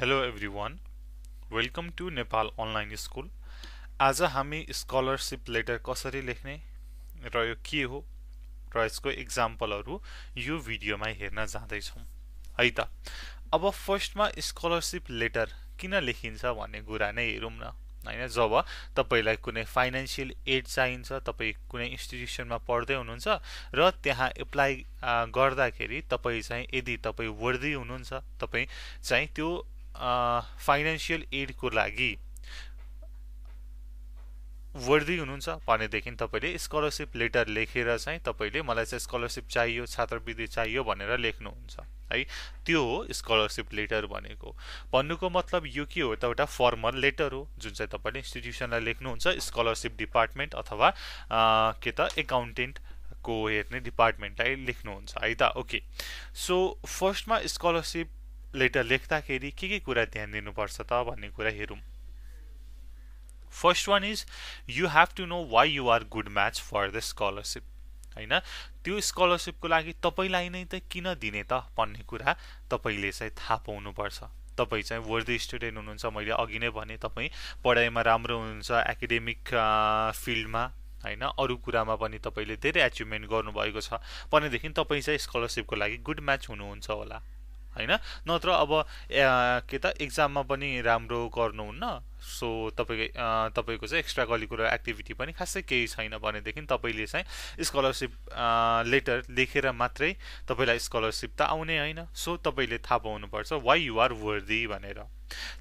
Hello every one welcome to Nepal online school आज हामी scholarship letter कसरी लेख्ने र यो के हो र यसको इक्जाम्पलहरू यो भिडियोमा हेर्न जाँदैछौँ है त अब फर्स्टमा स्कलरसिप लेटर किन लेखिन्छ भन्ने कुरा नै हेरौँ न होइन जब तपाईँलाई कुनै फाइनेन्सियल एड चाहिन्छ तपाईँ कुनै इन्स्टिट्युसनमा पढ्दै हुनुहुन्छ र त्यहाँ एप्लाई गर्दाखेरि तपाईँ चाहिँ यदि तपाईँ वर्दी हुनुहुन्छ तपाईँ चाहिँ त्यो फाइनेन्सियल एडको लागि वर्दी हुनुहुन्छ भनेदेखि तपाईँले स्कलरसिप लेटर लेखेर चाहिँ तपाईँले मलाई चाहिँ स्कलरसिप चाहियो छात्रवृत्ति चाहियो भनेर लेख्नुहुन्छ है त्यो हो स्कलरसिप लेटर भनेको भन्नुको मतलब यो के हो त एउटा फर्मल लेटर हो जुन चाहिँ तपाईँले इन्स्टिट्युसनलाई लेख्नुहुन्छ स्कलरसिप डिपार्टमेन्ट अथवा के त एकाउन्टेन्ट को हेर्ने डिपार्टमेन्टलाई लेख्नुहुन्छ है त ओके सो फर्स्टमा स्कलरसिप लेटर लेख्दाखेरि के के कुरा ध्यान दिनुपर्छ त भन्ने कुरा हेरौँ first one is you have to know why you are good match for the scholarship होइन त्यो स्कलरसिपको लागि तपाईँलाई नै त किन दिने त भन्ने कुरा तपाईँले चाहिँ थाहा पाउनुपर्छ तपाईँ चाहिँ वर्दी स्टुडेन्ट हुनुहुन्छ मैले अघि नै भने तपाईँ पढाइमा राम्रो हुनुहुन्छ एकाडेमिक फिल्डमा होइन अरू कुरामा पनि तपाईँले धेरै एचिभमेन्ट गर्नुभएको छ भनेदेखि तपाईँ चाहिँ स्कलरसिपको लागि गुड म्याच हुनुहुन्छ होला होइन नत्र अब के त इक्जाममा पनि राम्रो गर्नुहुन्न सो तपाईँ तपाईँको चाहिँ एक्स्ट्रा करिकुलर एक्टिभिटी पनि खासै केही छैन भनेदेखि तपाईँले चाहिँ स्कलरसिप लेटर लेखेर मात्रै तपाईँलाई स्कलरसिप त आउने होइन सो तपाईँले थाहा पाउनुपर्छ वाइ युआर वर्दी भनेर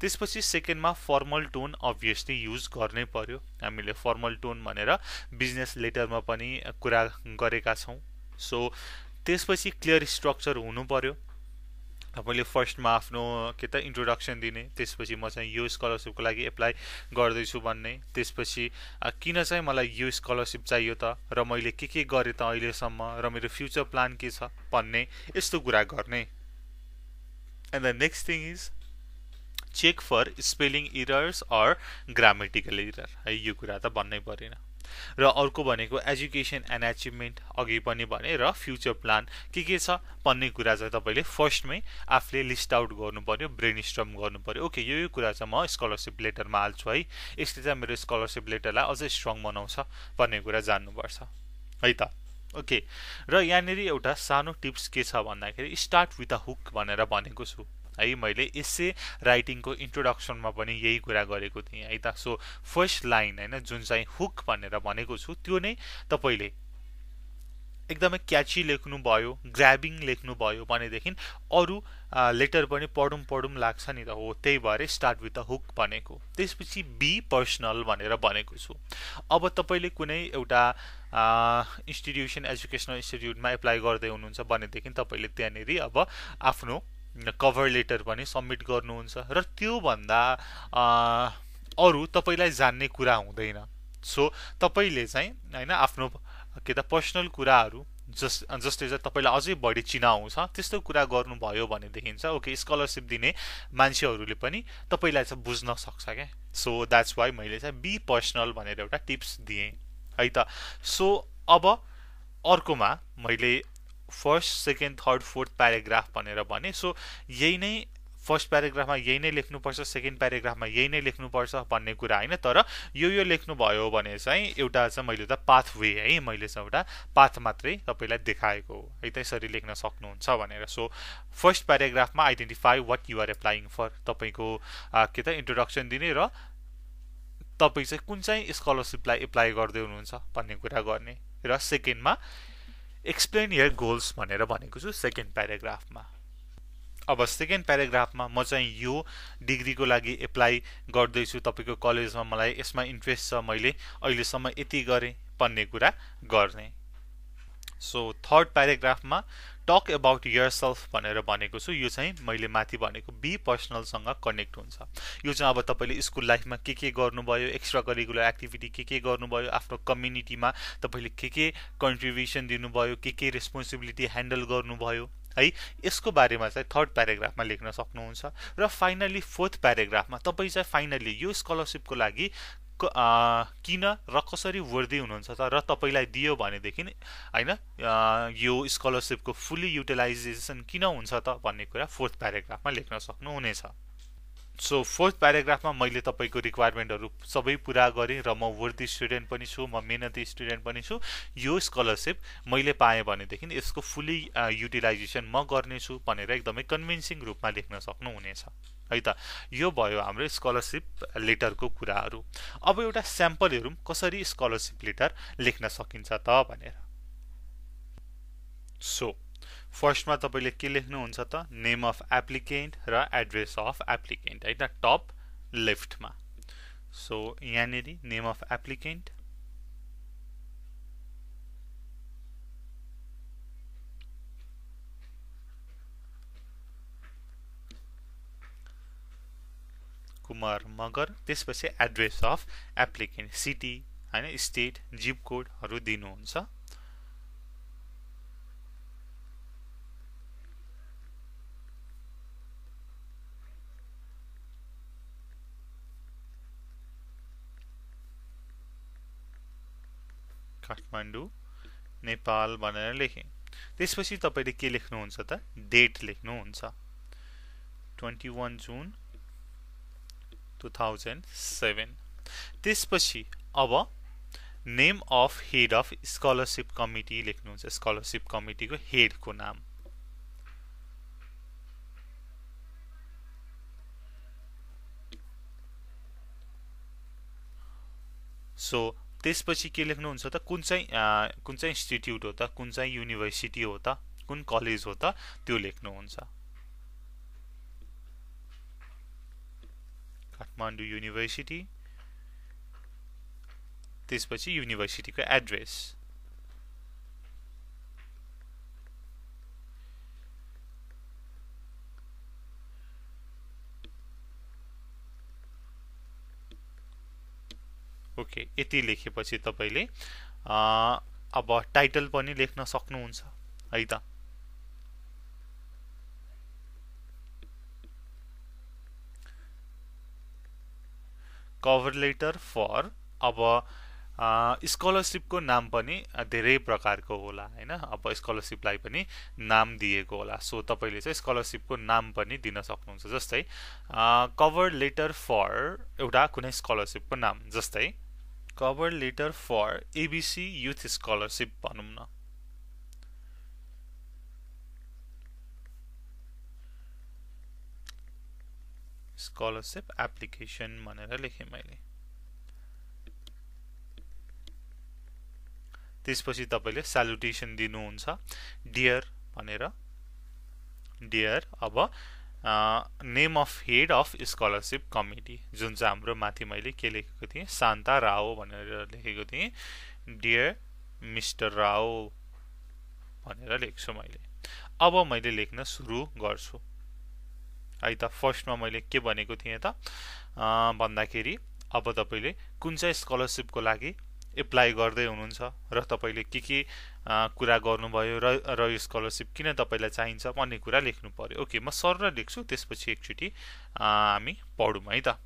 त्यसपछि सेकेन्डमा फर्मल टोन अभियसली युज गर्नै पर्यो हामीले फर्मल टोन भनेर बिजनेस लेटरमा पनि कुरा गरेका छौँ सो त्यसपछि क्लियर स्ट्रक्चर हुनु पर्यो तपाईँले फर्स्टमा आफ्नो के त इन्ट्रोडक्सन दिने त्यसपछि म चाहिँ यो स्कलरसिपको लागि एप्लाई गर्दैछु भन्ने त्यसपछि किन चाहिँ मलाई यो स्कलरसिप चाहियो त र मैले के के गरेँ त अहिलेसम्म र मेरो फ्युचर प्लान के छ भन्ने यस्तो कुरा गर्ने and the next thing is check for spelling errors or grammatical error है यो कुरा त भन्नै परेन र अर्को भनेको एजुकेसन एन्ड एचिभमेन्ट अघि पनि भने र फ्युचर प्लान के के छ भन्ने कुरा चाहिँ तपाईँले फर्स्टमै आफूले लिस्ट आउट गर्नु पऱ्यो ब्रेन स्ट्रम गर्नु पऱ्यो ओके यो यो कुरा चाहिँ म स्कलरसिप लेटरमा हाल्छु है यसले चाहिँ मेरो स्कलरसिप लेटरलाई अझै स्ट्रङ बनाउँछ भन्ने कुरा जान्नुपर्छ है त ओके र यहाँनिर एउटा सानो टिप्स के छ भन्दाखेरि स्टार्ट विथ अ हुक भनेर भनेको छु है मैले एसे राइटिङको इन्ट्रोडक्सनमा पनि यही कुरा गरेको थिएँ है त सो फर्स्ट लाइन होइन जुन चाहिँ हुक भनेर भनेको छु त्यो नै तपाईँले एकदमै क्याची लेख्नुभयो ग्राबिङ लेख्नुभयो भनेदेखि अरू लेटर पनि पढौँ पढौँ लाग्छ नि त हो त्यही भएर स्टार्ट विथ द हुक भनेको त्यसपछि बी पर्सनल भनेर भनेको छु अब तपाईँले कुनै एउटा इन्स्टिट्युसन एजुकेसनल इन्स्टिट्युटमा एप्लाई गर्दै हुनुहुन्छ भनेदेखि तपाईँले त्यहाँनिर अब आफ्नो कभर लेटर पनि सब्मिट गर्नुहुन्छ र त्योभन्दा अरू तपाईँलाई जान्ने कुरा हुँदैन सो तपाईँले चाहिँ होइन आफ्नो के त पर्सनल कुराहरू जस जसले चाहिँ तपाईँलाई अझै बढी चिनाउँछ त्यस्तो कुरा गर्नुभयो भनेदेखि चाहिँ ओके स्कलरसिप दिने मान्छेहरूले पनि तपाईँलाई चाहिँ बुझ्न सक्छ क्या सो द्याट्स वाइ मैले चाहिँ बी पर्सनल भनेर एउटा टिप्स दिएँ है त सो अब अर्कोमा मैले first second third fourth paragraph भनेर भने सो यही नै फर्स्ट प्याराग्राफमा यही नै लेख्नुपर्छ सेकेन्ड प्याराग्राफमा यही नै लेख्नुपर्छ भन्ने कुरा होइन तर यो यो लेख्नुभयो भने चाहिँ एउटा चाहिँ मैले त पाथवे है मैले चाहिँ एउटा पाथ मात्रै तपाईँलाई देखाएको हो है त यसरी लेख्न सक्नुहुन्छ भनेर सो फर्स्ट प्याराग्राफमा identify what you're applying for तपाईँको के त इन्ट्रोडक्सन दिने र तपाईँ चाहिँ कुन चाहिँ स्कलरसिपलाई एप्लाई गर्दै हुनुहुन्छ भन्ने कुरा गर्ने र सेकेन्डमा एक्सप्लेन यर गोल्स भनेर भनेको छु सेकेन्ड प्याराग्राफमा अब सेकेन्ड प्याराग्राफमा म चाहिँ यो डिग्रीको लागि एप्लाई गर्दैछु तपाईँको कलेजमा मलाई यसमा इन्ट्रेस्ट छ मैले अहिलेसम्म यति गरेँ भन्ने कुरा गर्ने सो थर्ड प्याराग्राफमा टक अबाउट यर सेल्फ भनेर भनेको छु यो चाहिँ मैले माथि भनेको बी पर्सनलसँग कनेक्ट हुन्छ यो चाहिँ अब तपाईँले स्कुल लाइफमा के के गर्नुभयो एक्स्ट्रा करिकुलर एक्टिभिटी के के गर्नुभयो आफ्नो कम्युनिटीमा तपाईँले के के कन्ट्रिब्युसन दिनुभयो के के रेस्पोन्सिबिलिटी ह्यान्डल गर्नुभयो है यसको बारेमा चाहिँ थर्ड प्याराग्राफमा लेख्न सक्नुहुन्छ र फाइनल्ली फोर्थ प्याराग्राफमा तपाईँ चाहिँ फाइनल्ली यो स्कलरसिपको लागि किन र कसरी वर्दी हुनुहुन्छ त र तपाईँलाई दियो भनेदेखि होइन यो स्कलरसिपको फुल्ली युटिलाइजेसन किन हुन्छ त भन्ने कुरा फोर्थ प्याराग्राफमा लेख्न सक्नुहुनेछ सो फोर्थ प्याराग्राफमा मैले तपाईँको रिक्वायरमेन्टहरू सबै पुरा गरेँ र म वर्दी स्टुडेन्ट पनि छु म मेहनती स्टुडेन्ट पनि छु यो स्कलरसिप मैले पाएँ भनेदेखि यसको फुल्ली युटिलाइजेसन म गर्नेछु भनेर एकदमै कन्भिन्सिङ रूपमा लेख्न सक्नुहुनेछ है त यो भयो हाम्रो स्कलरसिप लेटरको कुराहरू अब एउटा स्याम्पल हेरौँ कसरी स्कलरसिप लेटर लेख्न सकिन्छ त भनेर सो फर्स्टमा तपाईँले के लेख्नुहुन्छ त नेम अफ एप्लिकेन्ट र एड्रेस अफ एप्लिकेन्ट त टप लेफ्टमा सो यहाँनेरि name of applicant Kumar Magar त्यसपछि एड्रेस अफ एप्लिकेन्ट सिटी होइन स्टेट जिप कोडहरू दिनुहुन्छ काठमाडौँ नेपाल भनेर लेखेँ त्यसपछि तपाईँले के लेख्नुहुन्छ त डेट लेख्नुहुन्छ twenty one June two thousand seven त्यसपछि अब name of head of scholarship committee लेख्नुहुन्छ स्कलरसिप कमिटीको हेडको नाम सो so, त्यसपछि के लेख्नुहुन्छ त कुन चाहिँ कुन चाहिँ इन्स्टिट्युट हो त कुन चाहिँ युनिभर्सिटी हो त कुन कलेज हो त त्यो लेख्नुहुन्छ काठमाडौँ युनिभर्सिटी त्यसपछि युनिभर्सिटीको एड्रेस ओके यति लेखेपछि तपाईँले अब टाइटल पनि लेख्न सक्नुहुन्छ है त कभर लेटर फर अब स्कलरसिपको नाम पनि धेरै प्रकारको होला होइन अब स्कलरसिपलाई पनि नाम दिएको होला सो तपाईँले चाहिँ स्कलरसिपको नाम पनि दिन सक्नुहुन्छ जस्तै कभर लेटर फर एउटा कुनै स्कलरसिपको नाम जस्तै cover letter for ABC youth scholarship भनौँ न स्कलरसिप एप्लिकेसन भनेर लेखेँ मैले त्यसपछि तपाईँले सेल्युटेसन दिनुहुन्छ डियर भनेर डियर अब name of head of scholarship committee जुन चाहिँ हाम्रो माथि मैले के लेखेको थिएँ शान्ता राव भनेर लेखेको थिएँ डियर मिस्टर राव भनेर लेख्छु मैले अब मैले लेख्न सुरु गर्छु है त फर्स्टमा मैले के भनेको थिएँ त भन्दाखेरि अब तपाईँले कुन चाहिँ स्कलरसिपको लागि एप्लाई गर्दै हुनुहुन्छ र तपाईँले के के कुरा गर्नुभयो र र यो स्कलरसिप किन तपाईँलाई चाहिन्छ भन्ने कुरा लेख्नु पऱ्यो ओके म सर लेख्छु त्यसपछि एकचोटि हामी पढौँ है त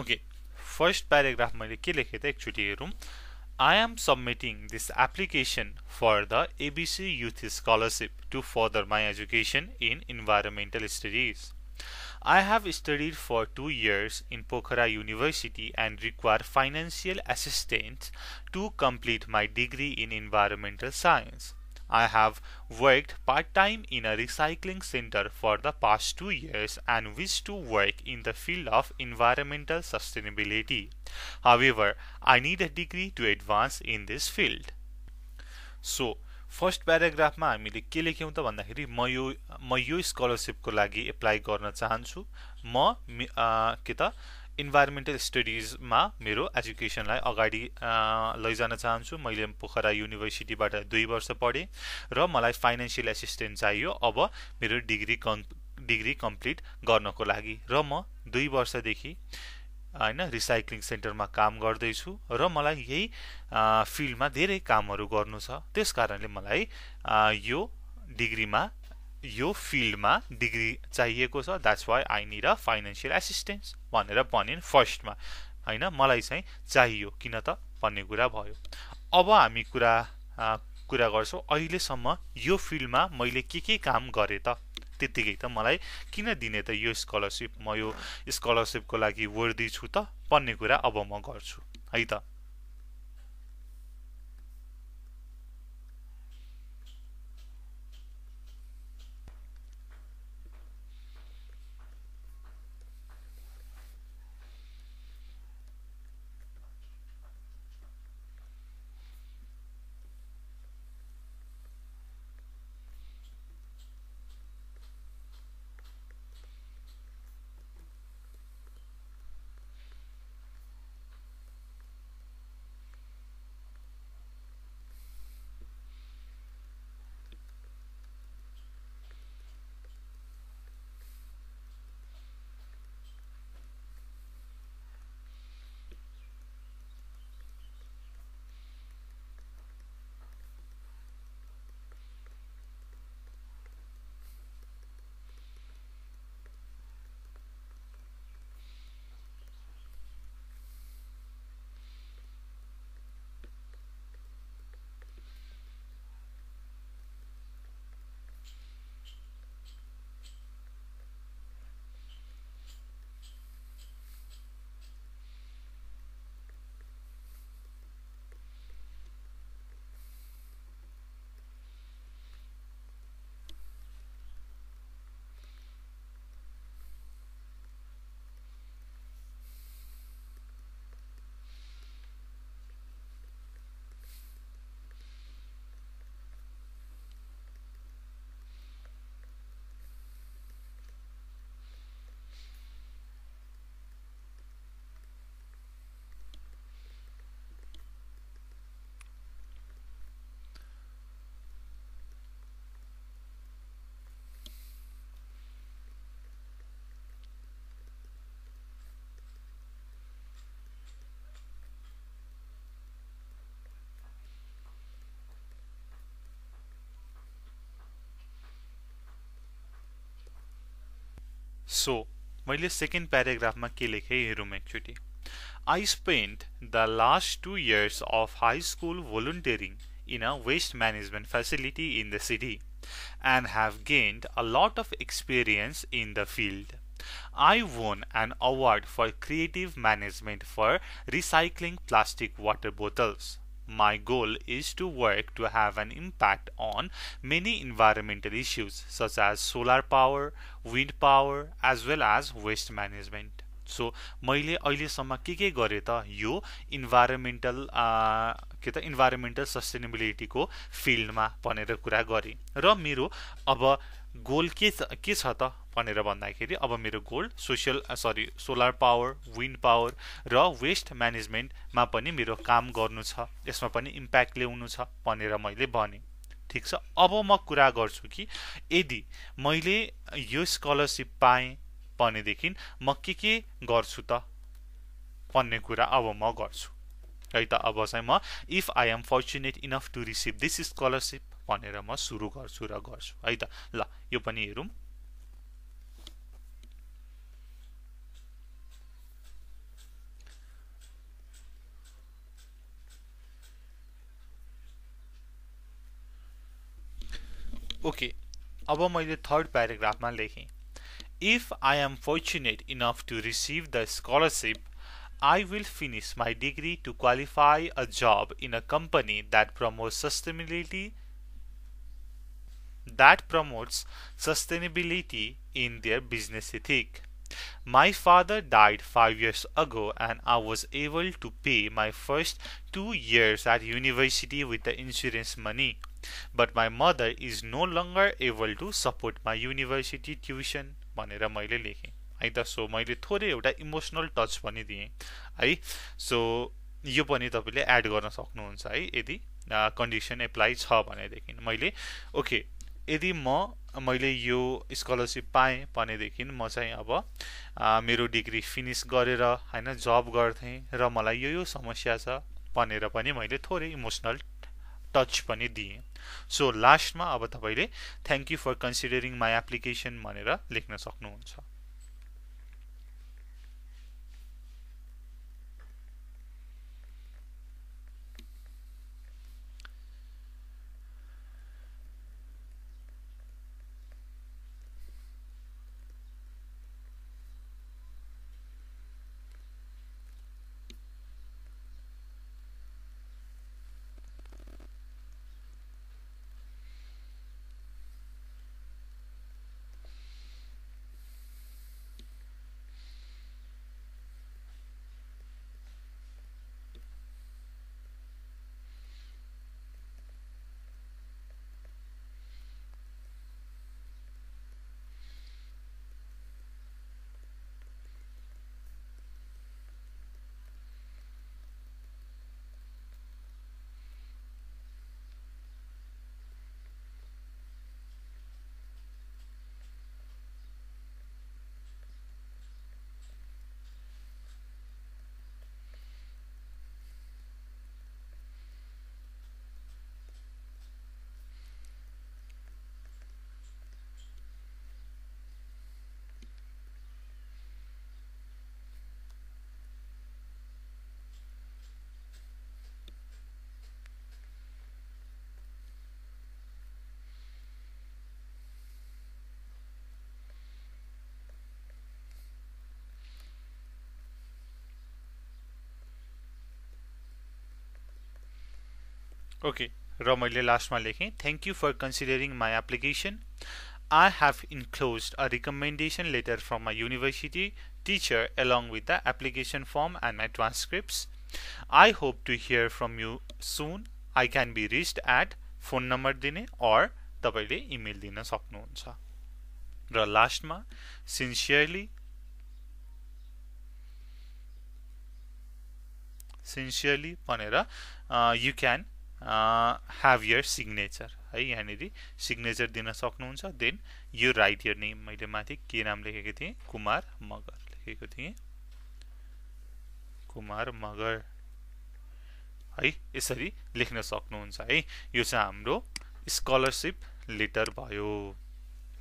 okay first paragraph मैले के I am submitting this application for the ABC Youth Scholarship to further my education in environmental studies. I have studied for two years in Pokhara University and require financial assistance to complete my degree in environmental science. I have worked part-time in a recycling center for the past two years and wish to work in the field of environmental sustainability. However, I need a degree to advance in this field. So, first प्याराग्राफमा हामीले के लेख्यौँ त भन्दाखेरि म यो म यो स्कलरसिपको लागि एप्लाई गर्न चाहन्छु म के त इन्भाइरोमेन्टल स्टडिजमा मेरो एजुकेसनलाई अगाडि लैजान चाहन्छु मैले पोखरा युनिभर्सिटीबाट दुई वर्ष पढेँ र मलाई फाइनेन्सियल एसिस्टेन्ट चाहियो अब मेरो डिग्री कम् डिग्री कम्प्लिट गर्नको लागि र म दुई वर्षदेखि होइन रिसाइक्लिङ सेन्टरमा काम गर्दैछु र मलाई यही फिल्डमा धेरै कामहरू गर्नु छ त्यस कारणले मलाई यो डिग्रीमा यो फिल्डमा डिग्री चाहिएको छ that's why I need a financial assistance भनेर भनिन् फर्स्टमा होइन मलाई चाहिँ चाहियो किन त भन्ने कुरा भयो अब हामी कुरा आ, कुरा गर्छौँ अहिलेसम्म यो फिल्डमा मैले के के काम गरेँ त त्यत्तिकै त मलाई किन दिने त यो स्कलरसिप म यो स्कलरसिपको लागि वर्दी छु त भन्ने कुरा अब म गर्छु है त सो मैले सेकेन्ड प्याराग्राफमा के लेखेँ हेरौँ actually I spend the last two years of high school volunteering in a waste management facility in the city and have gained a lot of experience in the field. I won an award for creative management for recycling plastic water bottles. My goal is to work to have an impact on many environmental issues such as solar power, wind power, as well as waste management. So मैले अहिलेसम्म के के गरेँ त यो environmental के त environmental सस्टेनेबिलिटीको फिल्डमा भनेर कुरा गरेँ र मेरो अब गोल के के छ त भनेर भन्दाखेरि अब मेरो goal social sorry solar power wind power र वेस्ट म्यानेजमेन्टमा पनि मेरो काम गर्नु छ यसमा पनि इम्प्याक्ट ल्याउनु छ भनेर मैले भने ठिक छ अब म कुरा गर्छु कि यदि मैले यो स्कलरसिप पाएँ भनेदेखि म के के गर्छु त भन्ने कुरा अब म गर्छु है त अब चाहिँ म if I am fortunate enough to receive this scholarship भनेर म सुरु गर्छु ओके अब मैले थर्ड प्याराग्राफमा लेखेँ if I am fortunate enough to receive the scholarship I will finish my degree to qualify a job in a company that promote sustainability that promotes sustainability in their business ethic. My father died five years ago, and I was able to pay my first two years at university with the insurance money. But my mother is no longer able to support my university tuition. भनेर मैले लेखेँ है त so मैले थोरै एउटा emotional touch पनि दिएँ है सो यो पनि तपाईँले एड गर्न सक्नुहुन्छ है यदि कन्डिसन एप्लाई छ भनेदेखि मैले ओके यदि म मैले यो स्कलरसिप पाएँ भनेदेखि म चाहिँ अब मेरो डिग्री फिनिस गरेर होइन जब गर्थेँ र मलाई यो यो समस्या छ भनेर पनि मैले थोरै इमोसनल टच पनि दिएँ सो लास्टमा अब तपाईँले thank you for considering my application भनेर लेख्न सक्नुहुन्छ ओके र मैले लास्टमा लेखेँ thank you for considering my application I have enclose a recommendation letter from my university teacher along with the application form and my transcripts I hope to hear from you soon I can be reached at phone number दिने or तपाईँले email दिन सक्नुहुन्छ र लास्टमा sincerely sincerely भनेर you can have your signature है यहाँनिर signature दिन सक्नुहुन्छ देन यो राइट यर नेम मैले माथि के नाम लेखेको थिएँ कुमार मगर लेखेको थिएँ कुमार मगर है यसरी लेख्न सक्नुहुन्छ है यो चाहिँ हाम्रो स्कलरसिप लेटर भयो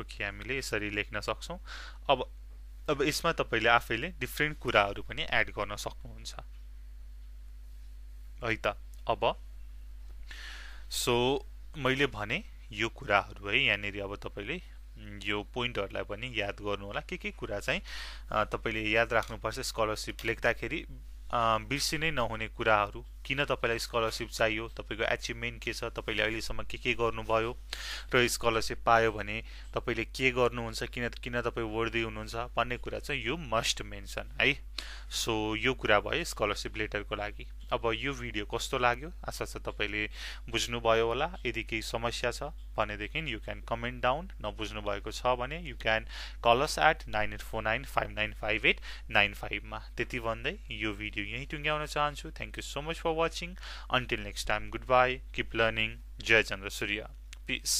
ओके हामीले यसरी लेख्न सक्छौँ अब अब यसमा तपाईँले आफैले डिफ्रेन्ट कुराहरू पनि एड गर्न सक्नुहुन्छ है त अब सो मैले भने यो कुराहरू है यहाँनिर अब तपाईँले यो पोइन्टहरूलाई पनि याद होला के के कुरा चाहिँ तपाईँले याद राख्नुपर्छ स्कलरसिप लेख्दाखेरि बिर्सिनै नहुने कुराहरू किन तपाईँलाई स्कलरसिप चाहियो तपाईँको एचिभमेन्ट के छ तपाईँले अहिलेसम्म के के गर्नुभयो र स्कलरसिप पायो भने तपाईँले के गर्नुहुन्छ किन किन तपाईँ वर्दी हुनुहुन्छ भन्ने कुरा चाहिँ यो मस्ट मेन्सन है सो यो कुरा भयो स्कलरसिप लेटरको लागि अब यो भिडियो कस्तो लाग्यो आशा छ तपाईँले बुझ्नुभयो होला यदि केही समस्या छ भनेदेखि यु क्यान कमेन्ट डाउन नबुझ्नु भएको छ भने you can call us at nine eight four nine five nine five eight nine फाइभमा त्यति भन्दै यो भिडियो यहीँ टुङ्ग्याउन चाहन्छु thank you so much for watching. Until next time, goodbye. Keep learning. Jai Chandra Surya. Peace.